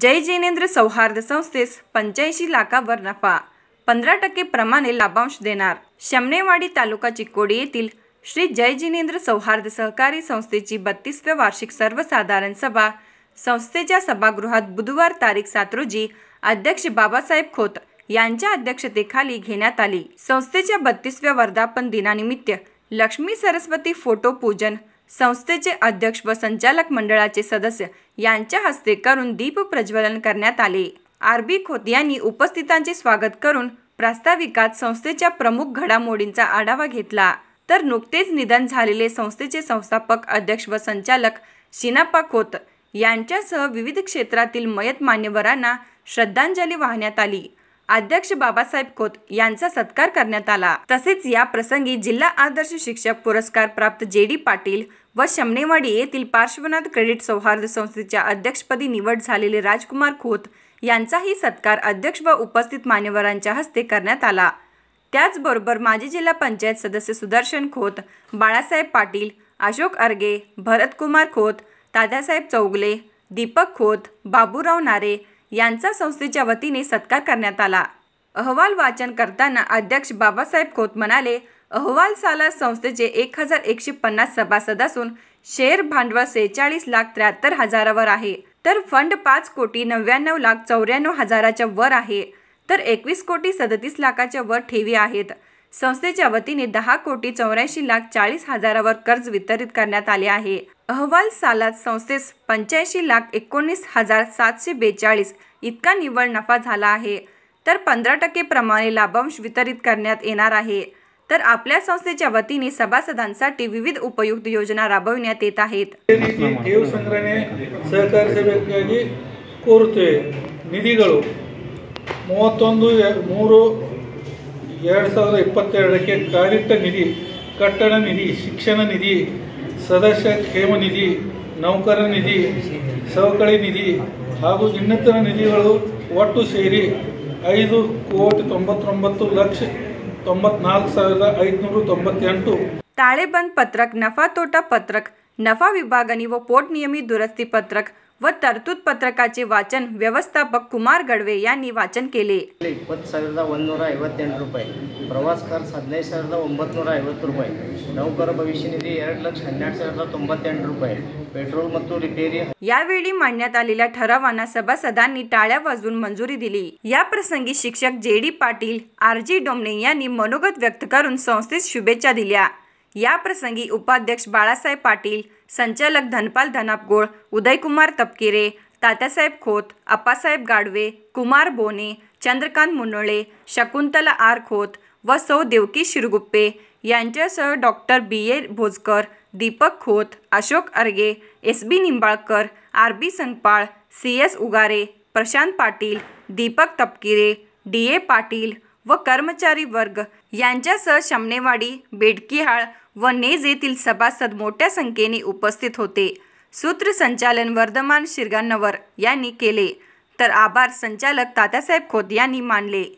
जय जैनेंद्र सौहार्द संस्थेस पंच्याऐंशी लाखावर नफा पंधरा टक्के प्रमाणे लाभांश देणार शमनेवाडी तालुका चिकोडी येथील श्री जय जिनेंद्र सौहार्द सहकारी संस्थेची बत्तीसव्या वार्षिक सर्वसाधारण सभा संस्थेच्या सभागृहात बुधवार तारीख सात रोजी अध्यक्ष बाबासाहेब खोत यांच्या अध्यक्षतेखाली घेण्यात आली संस्थेच्या बत्तीसव्या वर्धापन दिनानिमित्त लक्ष्मी सरस्वती फोटो पूजन संस्थेचे अध्यक्ष व संचालक मंडळाचे सदस्य यांच्या हस्ते करून दीप प्रज्वलन करण्यात आले आर बी खोत यांनी उपस्थितांचे स्वागत करून प्रास्ताविकात संस्थेच्या प्रमुख घडामोडींचा आढावा घेतला तर नुकतेच निधन झालेले संस्थेचे संस्थापक अध्यक्ष व संचालक शिनाप्पा खोत यांच्यासह विविध क्षेत्रातील मयत मान्यवरांना श्रद्धांजली वाहण्यात आली अध्यक्ष बाबासाहेब खोत यांचा सत्कार करण्यात आला तसेच या प्रसंगी जिल्हा आदर्श शिक्षक पुरस्कार प्राप्त जे डी पाटील व शमनेवाडी येथील पार्श्वनाथ क्रेडिट सौहार्द संस्थेच्या अध्यक्षपदी निवड झालेले राजकुमार खोत यांचाही सत्कार अध्यक्ष व उपस्थित मान्यवरांच्या हस्ते करण्यात आला त्याचबरोबर माजी जिल्हा पंचायत सदस्य सुदर्शन खोत बाळासाहेब पाटील अशोक अर्गे भरतकुमार खोत दादासाहेब चौगले दीपक खोत बाबूराव नारे यांचा संस्थेच्या वतीने सत्कार करण्यात आला अहवाल वाचन करताना अध्यक्ष बाबासाहेब खोत म्हणाले अहवाल साला संस्थेचे एक हजार एकशे पन्नास सभासद असून शेअर भांडवल सेहेचाळीस लाख त्र्याहत्तर हजारावर आहे तर फंड पाच कोटी नव्याण्णव लाख चौऱ्याण्णव हजाराच्या वर आहे तर एकवीस कोटी सदतीस लाखाच्या वर ठेवी आहेत संस्थेच्या वतीने दहा कोटी चौऱ्याऐंशी लाख चाळीस हजारावर कर्ज वितरित करण्यात आले आहे अहवाल सालात संस्थेस पंच्याऐंशी लाख एकोणीस हजार सातशे बेचाळीस इतका निव्वळ नफा झाला आहे तर पंधरा टक्के प्रमाणे लाभांश वितरित करण्यात येणार आहे तर आपल्या संस्थेच्या वतीने सभासदांसाठी विविध उपयुक्त योजना राबविण्यात येत आहेत ಕೋರುತ್ತೇವೆ ನಿಧಿಗಳು ಮೂವತ್ತೊಂದು ಎರಡು ಸಾವಿರದ ಇಪ್ಪತ್ತೆರಡಕ್ಕೆ ಕಾರಿಟ್ಟ ನಿಧಿ ಕಟ್ಟಡ ನಿಧಿ ಶಿಕ್ಷಣ ನಿಧಿ ಸದಸ್ಯ ಕ್ಷೇಮ ನಿಧಿ ನೌಕರ ನಿಧಿ ಸವಕಳಿ ನಿಧಿ ಹಾಗೂ ಇನ್ನಿತರ ನಿಧಿಗಳು ಒಟ್ಟು ಸೇರಿ ಐದು ಕೋಟಿ ತೊಂಬತ್ತೊಂಬತ್ತು ಲಕ್ಷ ತೊಂಬತ್ನಾಲ್ಕು ಸಾವಿರದ ಐದುನೂರ ತೊಂಬತ್ತೆಂಟು ತಾಳೆಬಂದ್ ಪತ್ರಕ್ ನಫಾ ತೋಟ ಪತ್ರಕ್ ನಫಾ ವಿಭಾಗ ನೀವು ಪೋರ್ಟ್ ನಿಯಮಿ ದುರಸ್ತಿ ಪತ್ರಕ್ पत्रकाचे वाचन व्यवस्थापक व तरतूद कुमार गडवे यांनी वाचन केले रुपये पेट्रोल यावेळी मांडण्यात आलेल्या ठरावांना सभासदांनी टाळ्या वाजवून मंजुरी दिली या प्रसंगी शिक्षक जे D Patil R G Domne यांनी मनोगत व्यक्त करून संस्थेत शुभेच्छा दिल्या याप्रसंगी उपाध्यक्ष बाळासाहेब पाटील संचालक धनपाल धनापगोळ उदयकुमार तपकिरे तात्यासाहेब खोत अप्पासाहेब गाडवे कुमार बोने चंद्रकांत मुनोळे शकुंतला आर खोत व सौ देवकी शिरगुप्पे यांच्यासह doctor B A Bhojkar Deepak Khot Ashok Arge S B Nimbalkar R B Sangpal C S Ugare Prashant Patil Deepak Tapkire D A Patil व कर्मचारी वर्ग यांच्यासह शमनेवाडी बेडकीहाळ व नेज येथील सभासद मोठ्या संख्येने उपस्थित होते सूत्रसंचालन वर्धमान शिरगाणवर यांनी केले तर आभार संचालक तात्यासाहेब खोत यांनी मानले